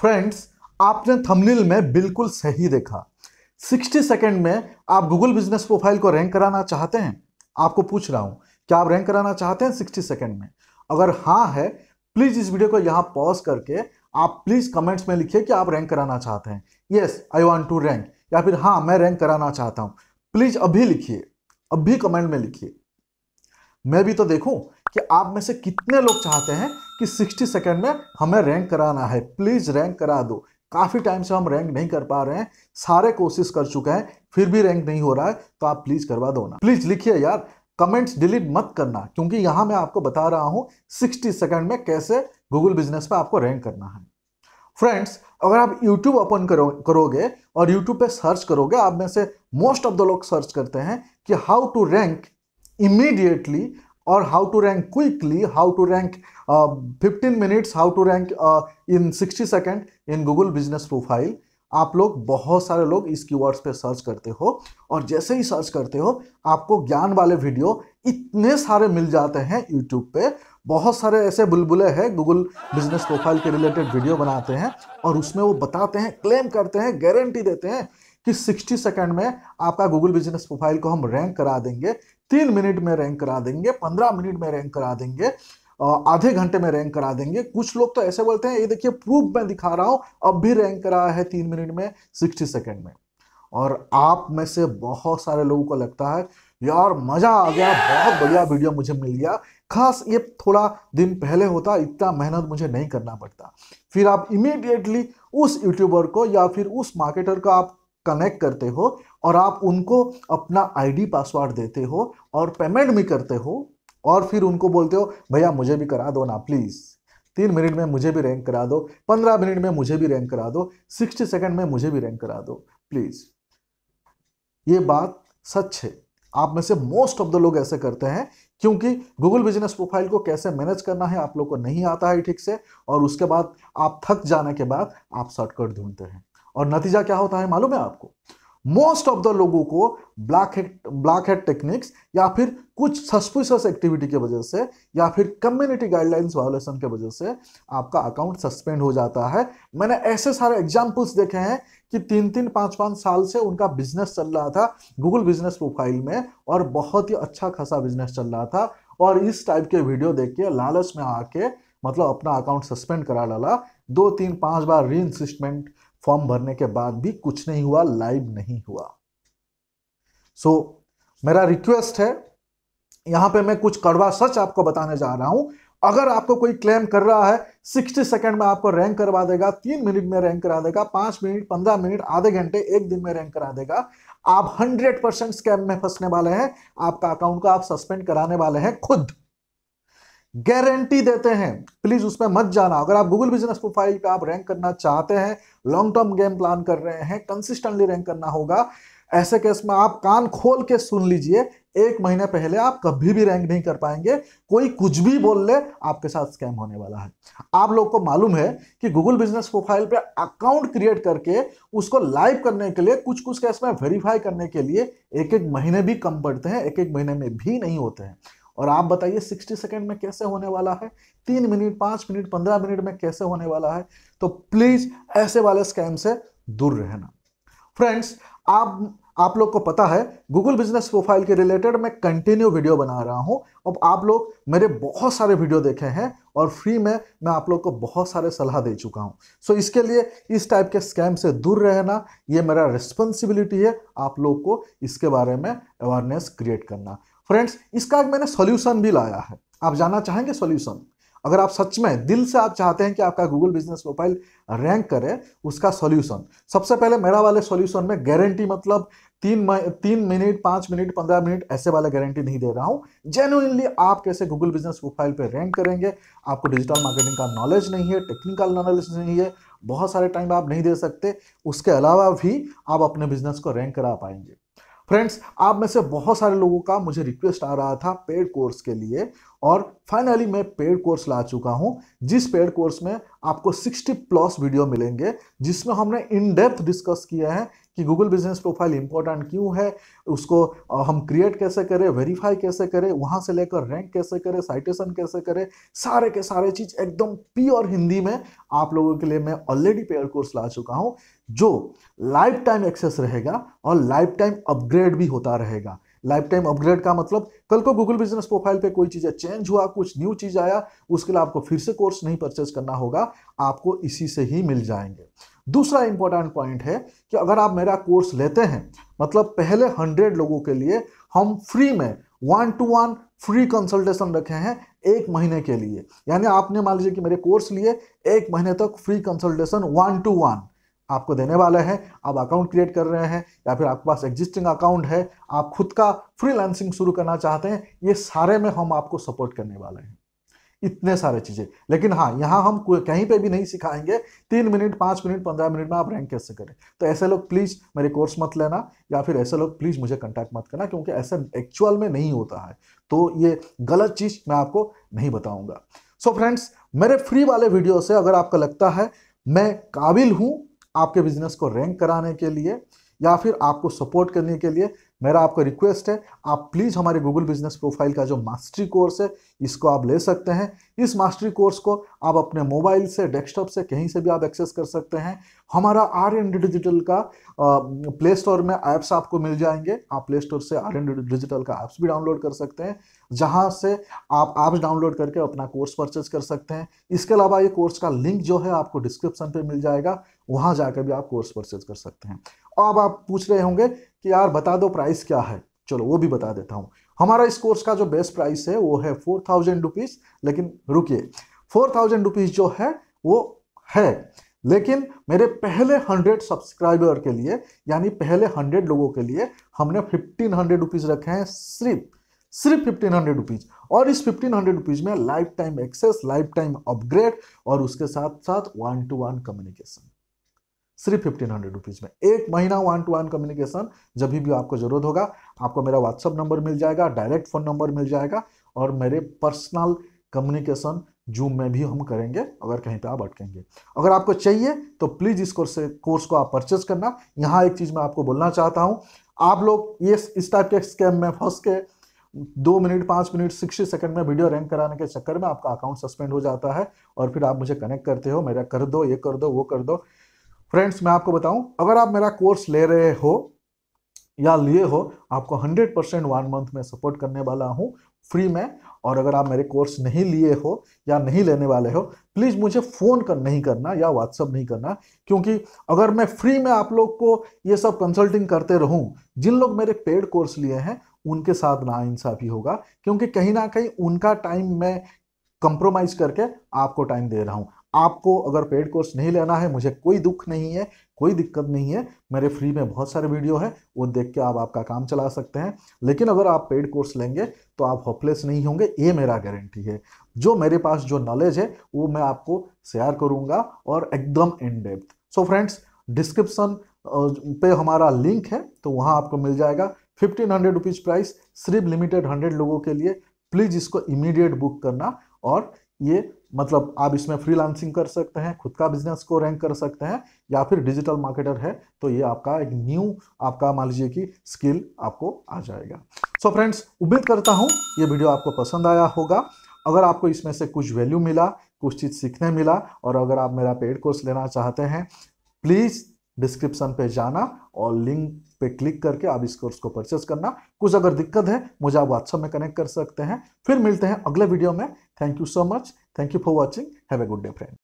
Friends आपने thumbnail में बिल्कुल सही देखा 60 सेकंड में आप गूगल बिजनेस प्रोफाइल को रैंक कराना चाहते हैं आपको पूछ रहा हूं क्या आप रैंक कराना चाहते हैं 60 सेकंड में अगर हाँ है प्लीज़ इस वीडियो को यहां पॉज करके आप प्लीज़ कमेंट्स में लिखिए कि आप रैंक कराना चाहते हैं yes I want to rank या फिर हाँ मैं रैंक कराना चाहता हूं प्लीज़ अभी लिखिए अभी कमेंट में लिखिए मैं भी तो देखूं कि आप में से कितने लोग चाहते हैं कि 60 सेकेंड में हमें रैंक कराना है प्लीज़ रैंक करा दो काफ़ी टाइम से हम रैंक नहीं कर पा रहे हैं सारे कोशिश कर चुके हैं फिर भी रैंक नहीं हो रहा है तो आप प्लीज़ करवा दो ना प्लीज़ लिखिए यार कमेंट्स डिलीट मत करना क्योंकि यहाँ मैं आपको बता रहा हूँ 60 सेकंड में कैसे गूगल बिजनेस में आपको रैंक करना है फ्रेंड्स अगर आप यूट्यूब ओपन करो करोगे और यूट्यूब पे सर्च करोगे आप में से मोस्ट ऑफ द लोग सर्च करते हैं कि हाउ टू रैंक इमीडिएटली और how to rank quickly how to rank fifteen 15 how to rank in sixty second 60 Google business profile आप लोग बहुत सारे लोग इस कीवर्ड्स पे सर्च करते हो और जैसे ही सर्च करते हो आपको ज्ञान वाले वीडियो इतने सारे मिल जाते हैं यूट्यूब पे बहुत सारे ऐसे बुलबुले हैं गूगल बिजनेस प्रोफाइल के रिलेटेड वीडियो बनाते हैं और उसमें वो बताते हैं क्लेम करते हैं गारंटी देते हैं कि 60 सेकंड में आपका गूगल बिजनेस प्रोफाइल को हम रैंक करा देंगे तीन मिनट में रैंक करा देंगे पंद्रह मिनट में रैंक करा देंगे आधे घंटे में रैंक करा देंगे कुछ लोग तो ऐसे बोलते हैं ये देखिए प्रूफ मैं दिखा रहा हूं अब भी रैंक करा है तीन मिनट में सिक्सटी सेकेंड में और आप में से बहुत सारे लोगों को लगता है यार मज़ा आ गया बहुत बढ़िया वीडियो मुझे मिल गया खास ये थोड़ा दिन पहले होता इतना मेहनत मुझे नहीं करना पड़ता फिर आप इमीडिएटली उस यूट्यूबर को या फिर उस मार्केटर को आप कनेक्ट करते हो और आप उनको अपना आईडी पासवर्ड देते हो और पेमेंट भी करते हो और फिर उनको बोलते हो भैया मुझे भी करा दो ना प्लीज़ तीन मिनट में मुझे भी रैंक करा दो पंद्रह मिनट में मुझे भी रैंक करा दो सिक्सटी सेकेंड में मुझे भी रैंक करा दो प्लीज़ ये बात सच है आप में से मोस्ट ऑफ द लोग ऐसे करते हैं क्योंकि गूगल बिजनेस प्रोफाइल को कैसे मैनेज करना है आप लोग को नहीं आता है ठीक से और उसके बाद आप थक जाने के बाद आप शॉर्टकट ढूंढते हैं और नतीजा क्या होता है मालूम है आपको मोस्ट ऑफ द लोगों को black hat black hat techniques या फिर कुछ सस्पिशियस एक्टिविटी के वजह से या फिर कम्युनिटी गाइडलाइंस वायोलेशन के वजह से आपका अकाउंट सस्पेंड हो जाता है मैंने ऐसे सारे एग्जाम्पल्स देखे हैं कि तीन तीन पाँच पाँच साल से उनका बिजनेस चल रहा था गूगल बिजनेस प्रोफाइल में और बहुत ही अच्छा खासा बिजनेस चल रहा था और इस टाइप के वीडियो देख के लालच में आके मतलब अपना अकाउंट सस्पेंड करा डाला दो तीन पाँच बार री इंसिस्टमेंट फॉर्म भरने के बाद भी कुछ नहीं हुआ लाइव नहीं हुआ सो so, मेरा रिक्वेस्ट है यहां पे मैं कुछ कड़वा सच आपको बताने जा रहा हूं अगर आपको कोई क्लेम कर रहा है 60 सेकंड में आपको रैंक करवा देगा तीन मिनट में रैंक करा देगा पांच मिनट पंद्रह मिनट आधे घंटे एक दिन में रैंक करा देगा आप हंड्रेड परसेंट स्कैम में फंसने वाले हैं आपका अकाउंट को आप सस्पेंड कराने वाले हैं खुद गारंटी देते हैं प्लीज उसमें मत जाना अगर आप गूगल बिजनेस प्रोफाइल पे आप रैंक करना चाहते हैं लॉन्ग टर्म गेम प्लान कर रहे हैं कंसिस्टेंटली रैंक करना होगा ऐसे केस में आप कान खोल के सुन लीजिए एक महीने पहले आप कभी भी रैंक नहीं कर पाएंगे कोई कुछ भी बोल ले आपके साथ स्कैम होने वाला है आप लोग को मालूम है कि गूगल बिजनेस प्रोफाइल पे अकाउंट क्रिएट करके उसको लाइव करने के लिए कुछ कुछ केस में वेरीफाई करने के लिए एक एक महीने भी कम पड़ते हैं एक एक महीने में भी नहीं होते हैं और आप बताइए 60 सेकेंड में कैसे होने वाला है तीन मिनट पांच मिनट पंद्रह मिनट में कैसे होने वाला है तो प्लीज़ ऐसे वाले स्कैम से दूर रहना फ्रेंड्स आप आप लोग को पता है गूगल बिजनेस प्रोफाइल के रिलेटेड मैं कंटिन्यू वीडियो बना रहा हूं अब आप लोग मेरे बहुत सारे वीडियो देखे हैं और फ्री में मैं आप लोग को बहुत सारे सलाह दे चुका हूं सो so, इसके लिए इस टाइप के स्कैम से दूर रहना ये मेरा रिस्पॉन्सिबिलिटी है आप लोग को इसके बारे में अवेयरनेस क्रिएट करना फ्रेंड्स इसका मैंने सोल्यूशन भी लाया है आप जानना चाहेंगे सोल्यूशन अगर आप सच में दिल से आप चाहते हैं कि आपका गूगल बिजनेस प्रोफाइल रैंक करे उसका सॉल्यूशन सबसे पहले मेरा वाले सॉल्यूशन में गारंटी मतलब तीन तीन मिनट पाँच मिनट पंद्रह मिनट ऐसे वाला गारंटी नहीं दे रहा हूँ जेन्यूनली आप कैसे गूगल बिजनेस प्रोफाइल पे रैंक करेंगे आपको डिजिटल मार्केटिंग का नॉलेज नहीं है टेक्निकल नॉलेज नहीं है बहुत सारे टाइम आप नहीं दे सकते उसके अलावा भी आप अपने बिजनेस को रैंक करा पाएंगे फ्रेंड्स आप में से बहुत सारे लोगों का मुझे रिक्वेस्ट आ रहा था पेड कोर्स के लिए और फाइनली मैं पेड कोर्स ला चुका हूँ जिस पेड कोर्स में आपको 60 प्लस वीडियो मिलेंगे जिसमें हमने इन डेप्थ डिस्कस किया है कि गूगल बिजनेस प्रोफाइल इंपॉर्टेंट क्यों है उसको हम क्रिएट कैसे करें वेरीफाई कैसे करें वहाँ से लेकर रैंक कैसे करें साइटेशन कैसे करें सारे के सारे चीज़ एकदम प्योर हिंदी में आप लोगों के लिए मैं ऑलरेडी पेड कोर्स ला चुका हूँ जो लाइफ टाइम एक्सेस रहेगा और लाइफ टाइम अपग्रेड भी होता रहेगा लाइफ टाइम अपग्रेड का मतलब कल को गूगल बिजनेस प्रोफाइल पे कोई चीज़ चेंज हुआ कुछ न्यू चीज़ आया उसके लिए आपको फिर से कोर्स नहीं परचेज करना होगा आपको इसी से ही मिल जाएंगे दूसरा इंपॉर्टेंट पॉइंट है कि अगर आप मेरा कोर्स लेते हैं मतलब पहले हंड्रेड लोगों के लिए हम फ्री में one to one free consultation रखे हैं एक महीने के लिए यानी आपने मान लीजिए कि मेरे कोर्स लिए एक महीने तक free consultation one to one आपको देने वाला है आप अकाउंट क्रिएट कर रहे हैं या फिर आपके पास एग्जिस्टिंग अकाउंट है आप खुद का फ्रीलांसिंग शुरू करना चाहते हैं ये सारे में हम आपको सपोर्ट करने वाले हैं इतने सारे चीज़ें लेकिन हाँ यहाँ हम कहीं पे भी नहीं सिखाएंगे तीन मिनट पांच मिनट पंद्रह मिनट में आप रैंक कैसे करें तो ऐसे लोग प्लीज़ मेरे कोर्स मत लेना या फिर ऐसे लोग प्लीज़ मुझे कांटेक्ट मत करना क्योंकि ऐसा एक्चुअल में नहीं होता है तो ये गलत चीज़ मैं आपको नहीं बताऊंगा सो फ्रेंड्स मेरे फ्री वाले वीडियो से अगर आपको लगता है मैं काबिल हूं आपके बिजनेस को रैंक कराने के लिए या फिर आपको सपोर्ट करने के लिए मेरा आपको रिक्वेस्ट है आप प्लीज़ हमारे गूगल बिजनेस प्रोफाइल का जो मास्टरी कोर्स है इसको आप ले सकते हैं इस मास्टरी कोर्स को आप अपने मोबाइल से डेस्कटॉप से कहीं से भी आप एक्सेस कर सकते हैं हमारा आर एन डिजिटल का प्ले स्टोर में ऐप्स आपको मिल जाएंगे आप प्ले स्टोर से आर एन डिजिटल का ऐप्स भी डाउनलोड कर सकते हैं जहाँ से आप ऐप्स डाउनलोड करके अपना कोर्स परचेज कर सकते हैं इसके अलावा ये कोर्स का लिंक जो है आपको डिस्क्रिप्शन पर मिल जाएगा वहाँ जाकर भी आप कोर्स परचेज कर सकते हैं अब आप पूछ रहे होंगे कि यार बता दो प्राइस क्या है चलो वो भी बता देता हूँ हमारा इस कोर्स का जो बेस्ट प्राइस है वो है फोर थाउजेंड रुपीज़ लेकिन रुकिए फोर थाउजेंड रुपीज़ जो है वो है लेकिन मेरे पहले हंड्रेड सब्सक्राइबर के लिए यानी पहले हंड्रेड लोगों के लिए हमने फिफ्टीन हंड्रेड रुपीज़ रखे हैं सिर्फ सिर्फ फिफ्टीन हंड्रेड रुपीज़ और इस फिफ्टीन हंड्रेड रुपीज़ में lifetime access lifetime upgrade और उसके साथ साथ वन टू वन कम्युनिकेशन सिर्फ फिफ्टीन हंड्रेड रुपीज़ में एक महीना वन टू वन कम्युनिकेशन जब भी आपको ज़रूरत होगा आपको मेरा व्हाट्सअप नंबर मिल जाएगा डायरेक्ट फ़ोन नंबर मिल जाएगा और मेरे पर्सनल कम्युनिकेशन जूम में भी हम करेंगे अगर कहीं पे आप अटकेंगे अगर आपको चाहिए तो प्लीज़ इस कोर्स कोर्स को आप परचेज करना यहाँ एक चीज़ मैं आपको बोलना चाहता हूँ आप लोग ये इस टाइप के स्कैम में फंस के दो मिनट पाँच मिनट सिक्सटी सेकंड में वीडियो रैंक कराने के चक्कर में आपका अकाउंट सस्पेंड हो जाता है और फिर आप मुझे कनेक्ट करते हो मेरा कर दो ये कर दो वो कर दो फ्रेंड्स मैं आपको बताऊं अगर आप मेरा कोर्स ले रहे हो या लिए हो आपको 100 परसेंट वन मंथ में सपोर्ट करने वाला हूं फ्री में और अगर आप मेरे कोर्स नहीं लिए हो या नहीं लेने वाले हो प्लीज़ मुझे फ़ोन कर नहीं करना या व्हाट्सअप नहीं करना क्योंकि अगर मैं फ्री में आप लोग को ये सब कंसल्टिंग करते रहूं जिन लोग मेरे पेड कोर्स लिए हैं उनके साथ ना इंसाफी होगा क्योंकि कहीं ना कहीं उनका टाइम मैं कंप्रोमाइज़ करके आपको टाइम दे रहा हूँ आपको अगर पेड कोर्स नहीं लेना है मुझे कोई दुख नहीं है कोई दिक्कत नहीं है मेरे फ्री में बहुत सारे वीडियो हैं वो देख के आप आपका काम चला सकते हैं लेकिन अगर आप पेड कोर्स लेंगे तो आप होपलेस नहीं होंगे ये मेरा गारंटी है जो मेरे पास जो नॉलेज है वो मैं आपको शेयर करूँगा और एकदम in depth so friends description पे हमारा लिंक है तो वहाँ आपको मिल जाएगा फिफ्टीन हंड्रेड रुपीज़ प्राइस सिर्फ लिमिटेड हंड्रेड लोगों के लिए प्लीज़ इसको इमीडिएट बुक करना और ये मतलब आप इसमें फ्रीलांसिंग कर सकते हैं खुद का बिजनेस को रैंक कर सकते हैं या फिर डिजिटल मार्केटर है तो ये आपका एक न्यू आपका मान लीजिए कि स्किल आपको आ जाएगा सो फ्रेंड्स उम्मीद करता हूँ ये वीडियो आपको पसंद आया होगा अगर आपको इसमें से कुछ वैल्यू मिला कुछ चीज़ सीखने मिला और अगर आप मेरा पेड कोर्स लेना चाहते हैं प्लीज़ डिस्क्रिप्शन पे जाना और लिंक पे क्लिक करके आप इस कोर्स को परचेस करना कुछ अगर दिक्कत है मुझे आप व्हाट्सएप में कनेक्ट कर सकते हैं फिर मिलते हैं अगले वीडियो में Thank you so much. Thank you for watching. Have a good day, friend.